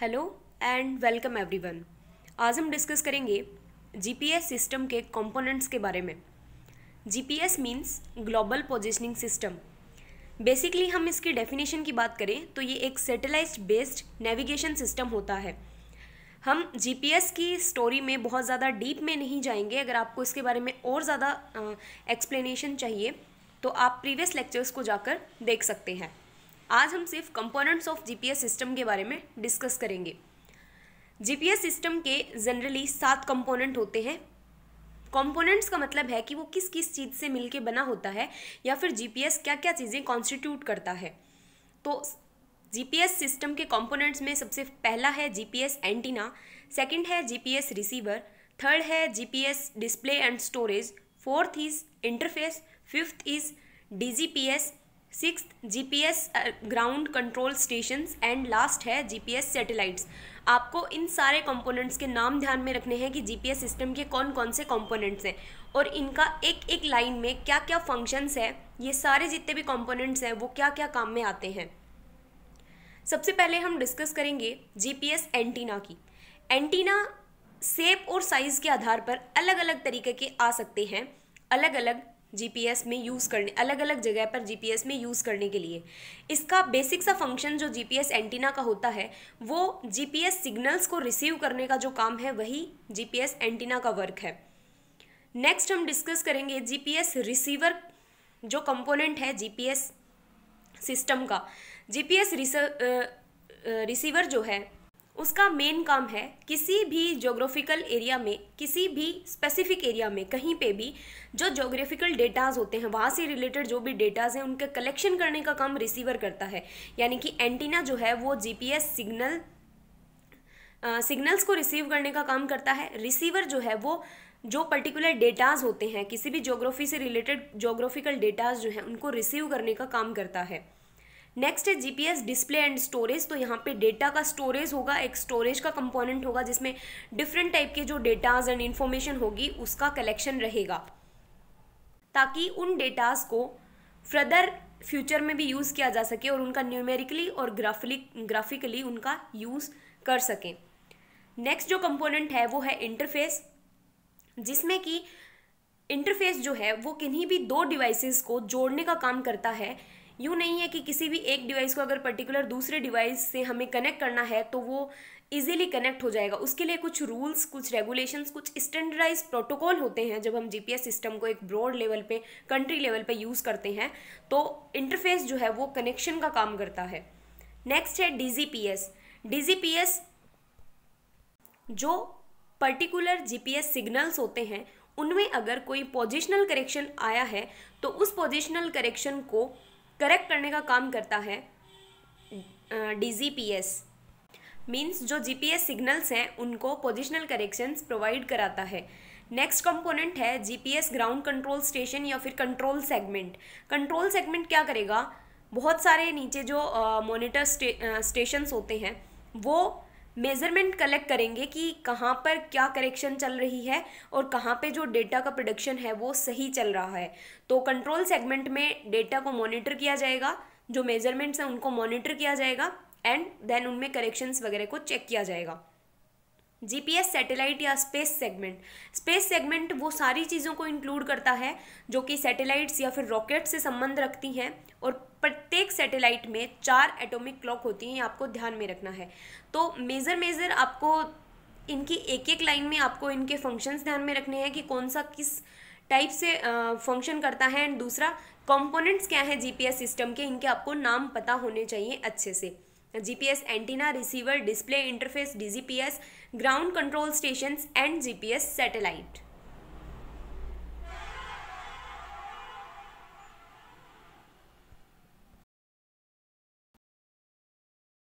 hello and welcome everyone आज हम discuss करेंगे जीपीएस सिस्टम के कंपोनेंट्स के बारे में GPS means global positioning system basically हम इसकी डेफिनेशन की बात करें तो ये एक सेटेलाइट बेस्ड नेविगेशन सिस्टम होता है हम जीपीएस की स्टोरी में बहुत ज़्यादा डीप में नहीं जाएंगे अगर आपको इसके बारे में और ज़्यादा एक्सप्लेनेशन चाहिए तो आप प्रीवियस लेक्चर्स को जाकर देख सकते हैं आज हम सिर्फ कंपोनेंट्स ऑफ जीपीएस सिस्टम के बारे में डिस्कस करेंगे जीपीएस सिस्टम के जनरली सात कंपोनेंट होते हैं कंपोनेंट्स का मतलब है कि वो किस किस चीज़ से मिलके बना होता है या फिर जीपीएस क्या क्या चीज़ें कॉन्स्टिट्यूट करता है तो जीपीएस सिस्टम के कंपोनेंट्स में सबसे पहला है जीपीएस एंटीना सेकंड है जीपीएस रिसीवर थर्ड है GPS display and storage fourth is interface fifth is DGPS six GPS ground control station and last है जीपीएस सैटेलाइट्स आपको इन सारे कंपोनेंट्स के नाम ध्यान में रखने हैं कि जीपीएस सिस्टम के कौन कौन से कंपोनेंट्स हैं और इनका एक एक लाइन में क्या क्या फंक्शंस है ये सारे जितने भी कंपोनेंट्स हैं वो क्या क्या काम में आते हैं सबसे पहले हम डिस्कस करेंगे एस एंटीना की एंटीना सेप और साइज़ के आधार पर अलग अलग तरीके के आ सकते हैं अलग अलग जीपीएस में यूज़ करने अलग अलग जगह पर जीपीएस में यूज़ करने के लिए इसका बेसिक सा फंक्शन जो जीपीएस एंटीना का होता है वो जीपीएस सिग्नल्स को रिसीव करने का जो काम है वही जीपीएस एंटीना का वर्क है नेक्स्ट हम डिस्कस करेंगे जीपीएस रिसीवर जो कंपोनेंट है जीपीएस सिस्टम का जीपीएस रिसीवर जो है उसका मेन काम है किसी भी जोग्राफिकल एरिया में किसी भी स्पेसिफिक एरिया में कहीं पे भी जो जोग्राफिकल डेटाज होते हैं वहाँ से रिलेटेड जो भी डेटाज हैं उनके कलेक्शन करने का काम रिसीवर करता है यानी कि एंटीना जो है वो जीपीएस सिग्नल सिग्नल्स को रिसीव करने का काम करता है रिसीवर जो है वो जो पर्टिकुलर डेटाज होते हैं किसी भी जोग्राफी से रिलेटेड जोग्राफिकल डेटाज जो हैं उनको रिसीव करने का काम करता है नेक्स्ट है जीपीएस डिस्प्ले एंड स्टोरेज तो यहाँ पे डेटा का स्टोरेज होगा एक स्टोरेज का कंपोनेंट होगा जिसमें डिफरेंट टाइप के जो डेटाज एंड इन्फॉर्मेशन होगी उसका कलेक्शन रहेगा ताकि उन डेटाज को फर्दर फ्यूचर में भी यूज़ किया जा सके और उनका न्यूमेरिकली और ग्राफिकली ग्राफिकली उनका यूज़ कर सकें नेक्स्ट जो कंपोनेंट है वो है इंटरफेस जिसमें कि इंटरफेस जो है वो किन्हीं भी दो डिवाइसेस को जोड़ने का काम करता है यूँ नहीं है कि किसी भी एक डिवाइस को अगर पर्टिकुलर दूसरे डिवाइस से हमें कनेक्ट करना है तो वो ईजिली कनेक्ट हो जाएगा उसके लिए कुछ रूल्स कुछ रेगुलेशंस कुछ स्टैंडर्डाइज प्रोटोकॉल होते हैं जब हम जीपीएस सिस्टम को एक ब्रॉड लेवल पे कंट्री लेवल पे यूज़ करते हैं तो इंटरफेस जो है वो कनेक्शन का काम करता है नेक्स्ट है डीजीपीएस डीजीपीएस जो पर्टिकुलर जीपीएस सिग्नल्स होते हैं उनमें अगर कोई पोजिशनल करेक्शन आया है तो उस पोजिशनल करेक्शन को करेक्ट करने का काम करता है D G P S means जो जी पी एस सिग्नल्स हैं उनको पोजिशनल करेक्शंस प्रोवाइड कराता है नेक्स्ट कंपोनेंट है जीपीएस ग्राउंड कंट्रोल स्टेशन या फिर कंट्रोल सेगमेंट कंट्रोल सेगमेंट क्या करेगा बहुत सारे नीचे जो मॉनिटर स्टेशंस होते हैं वो मेज़रमेंट कलेक्ट करेंगे कि कहाँ पर क्या करेक्शन चल रही है और कहाँ पे जो डेटा का प्रोडक्शन है वो सही चल रहा है तो कंट्रोल सेगमेंट में डेटा को मॉनिटर किया जाएगा जो मेज़रमेंट्स हैं उनको मॉनिटर किया जाएगा एंड देन उनमें करेक्शंस वगैरह को चेक किया जाएगा जीपीएस सैटेलाइट या स्पेस सेगमेंट स्पेस सेगमेंट वो सारी चीज़ों को इंक्लूड करता है जो कि सैटेलाइट्स या फिर रॉकेट से संबंध रखती हैं और प्रत्येक सैटेलाइट में चार एटॉमिक क्लॉक होती हैं आपको ध्यान में रखना है तो मेज़र मेज़र आपको इनकी एक एक लाइन में आपको इनके फंक्शंस ध्यान में रखने हैं कि कौन सा किस टाइप से फंक्शन करता है एंड दूसरा कंपोनेंट्स क्या है जीपीएस सिस्टम के इनके आपको नाम पता होने चाहिए अच्छे से GPS antenna receiver display interface DGPS ground control stations and GPS satellite